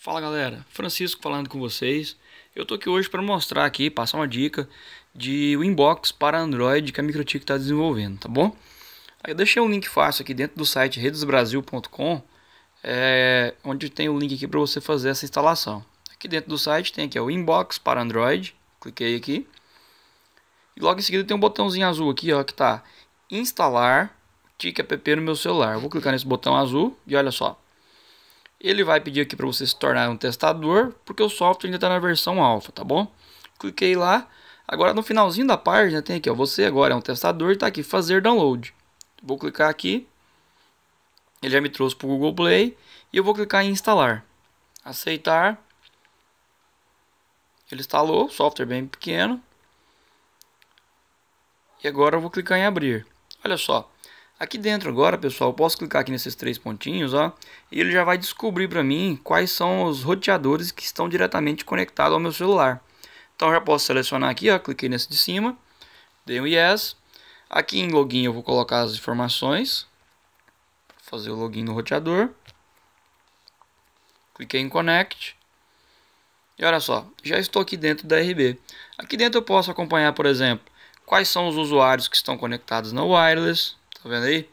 Fala galera, Francisco falando com vocês. Eu tô aqui hoje para mostrar aqui, passar uma dica de o inbox para Android que a Microtik está desenvolvendo, tá bom? Aí eu deixei um link fácil aqui dentro do site redesbrasil.com, é, onde tem o link aqui para você fazer essa instalação. Aqui dentro do site tem aqui o inbox para Android, cliquei aqui. E logo em seguida tem um botãozinho azul aqui, ó, que tá instalar TIC app no meu celular. Eu vou clicar nesse botão azul e olha só, ele vai pedir aqui para você se tornar um testador, porque o software ainda está na versão alfa, tá bom? Cliquei lá. Agora no finalzinho da página tem aqui, ó, você agora é um testador e está aqui fazer download. Vou clicar aqui. Ele já me trouxe para o Google Play e eu vou clicar em instalar. Aceitar. Ele instalou, software bem pequeno. E agora eu vou clicar em abrir. Olha só, Aqui dentro agora, pessoal, posso clicar aqui nesses três pontinhos, ó, e ele já vai descobrir para mim quais são os roteadores que estão diretamente conectados ao meu celular. Então já posso selecionar aqui, ó, cliquei nesse de cima, dei um yes. Aqui em login eu vou colocar as informações, fazer o login no roteador. Cliquei em connect. E olha só, já estou aqui dentro da RB. Aqui dentro eu posso acompanhar, por exemplo, quais são os usuários que estão conectados na wireless, Tá vendo aí?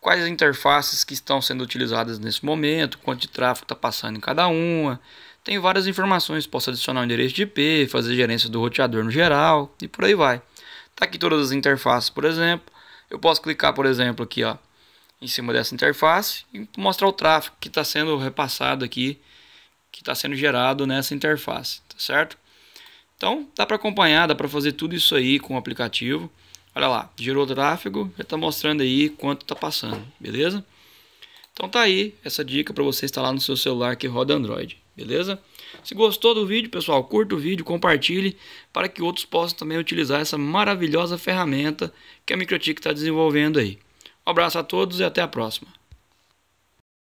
Quais interfaces que estão sendo utilizadas nesse momento, quanto de tráfego está passando em cada uma. Tem várias informações, posso adicionar o um endereço de IP, fazer gerência do roteador no geral e por aí vai. Tá aqui todas as interfaces, por exemplo. Eu posso clicar, por exemplo, aqui ó, em cima dessa interface e mostrar o tráfego que está sendo repassado aqui, que está sendo gerado nessa interface, tá certo? Então, dá para acompanhar, dá para fazer tudo isso aí com o aplicativo. Olha lá, gerou tráfego, já está mostrando aí quanto está passando, beleza? Então tá aí essa dica para você instalar no seu celular que roda Android, beleza? Se gostou do vídeo, pessoal, curta o vídeo, compartilhe para que outros possam também utilizar essa maravilhosa ferramenta que a Microtik está desenvolvendo aí. Um abraço a todos e até a próxima.